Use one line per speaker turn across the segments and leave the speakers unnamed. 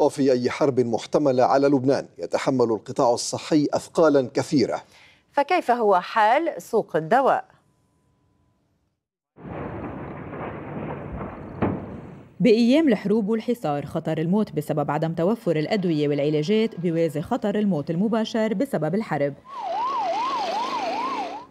وفي أي حرب محتملة على لبنان يتحمل القطاع الصحي أثقالا كثيرة
فكيف هو حال سوق الدواء؟
بأيام الحروب والحصار خطر الموت بسبب عدم توفر الأدوية والعلاجات بيوازي خطر الموت المباشر بسبب الحرب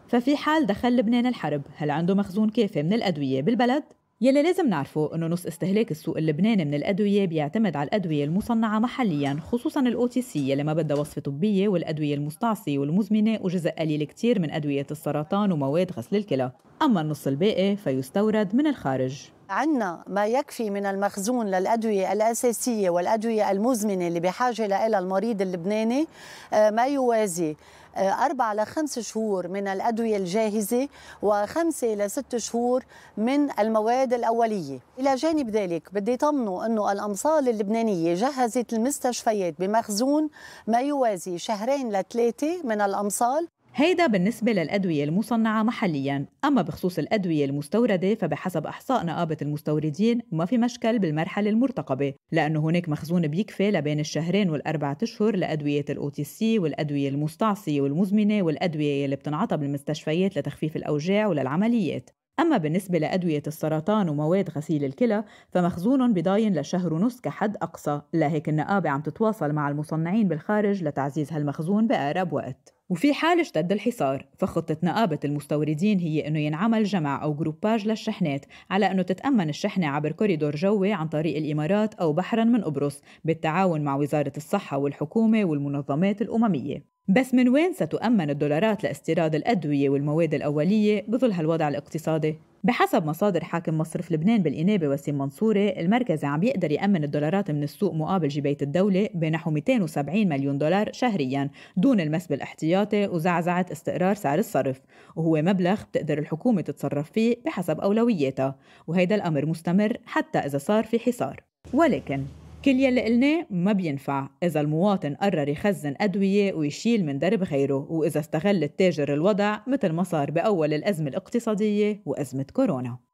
ففي حال دخل لبنان الحرب هل عنده مخزون كافي من الأدوية بالبلد؟ يلي لازم نعرفه انه نص استهلاك السوق اللبناني من الادويه بيعتمد على الادويه المصنعه محليا خصوصا الاو تي سي يلي ما بدها وصفه طبيه والادويه المستعصيه والمزمنه وجزء قليل كتير من ادويه السرطان ومواد غسل الكلى اما النص الباقي فيستورد من الخارج
عندنا ما يكفي من المخزون للأدوية الأساسية والأدوية المزمنة اللي بحاجة لها المريض اللبناني آه، ما يوازي آه، أربع لخمس شهور من الأدوية الجاهزة وخمسة لست شهور من المواد الأولية إلى جانب ذلك بدي طمنوا أنه الأمصال اللبنانية جهزت المستشفيات بمخزون ما يوازي شهرين لثلاثة من الأمصال
هيدا بالنسبة للأدوية المصنعة محليا أما بخصوص الأدوية المستوردة فبحسب أحصاء نقابة المستوردين ما في مشكل بالمرحلة المرتقبة لأنه هناك مخزون بيكفي لبين الشهرين والأربعة أشهر لأدوية الأو تي سي والأدوية المستعصية والمزمنة والأدوية اللي بتنعطى بالمستشفيات لتخفيف الأوجاع وللعمليات أما بالنسبة لأدوية السرطان ومواد غسيل الكلى فمخزون بضاين لشهر ونص كحد أقصى لهيك النقابة عم تتواصل مع المصنعين بالخارج لتعزيز هالمخزون بأقرب وقت وفي حال اشتد الحصار فخطة نقابة المستوردين هي أنه ينعمل جمع أو جروباج للشحنات على أنه تتأمن الشحنة عبر كوريدور جوي عن طريق الإمارات أو بحرا من قبرص بالتعاون مع وزارة الصحة والحكومة والمنظمات الأممية بس من وين ستؤمن الدولارات لاستيراد الأدوية والمواد الأولية بظل هالوضع الاقتصادي؟ بحسب مصادر حاكم مصرف لبنان بالإنابة وسيم منصوري المركز عم يقدر يأمن الدولارات من السوق مقابل جبية الدولة بنحو 270 مليون دولار شهريا دون المس بالاحتياطي وزعزعة استقرار سعر الصرف وهو مبلغ بتقدر الحكومة تتصرف فيه بحسب أولوياتها وهيدا الأمر مستمر حتى إذا صار في حصار ولكن كل يلي قلناه ما بينفع إذا المواطن قرر يخزن أدوية ويشيل من درب غيره وإذا استغل التاجر الوضع مثل ما صار بأول الأزمة الاقتصادية وأزمة كورونا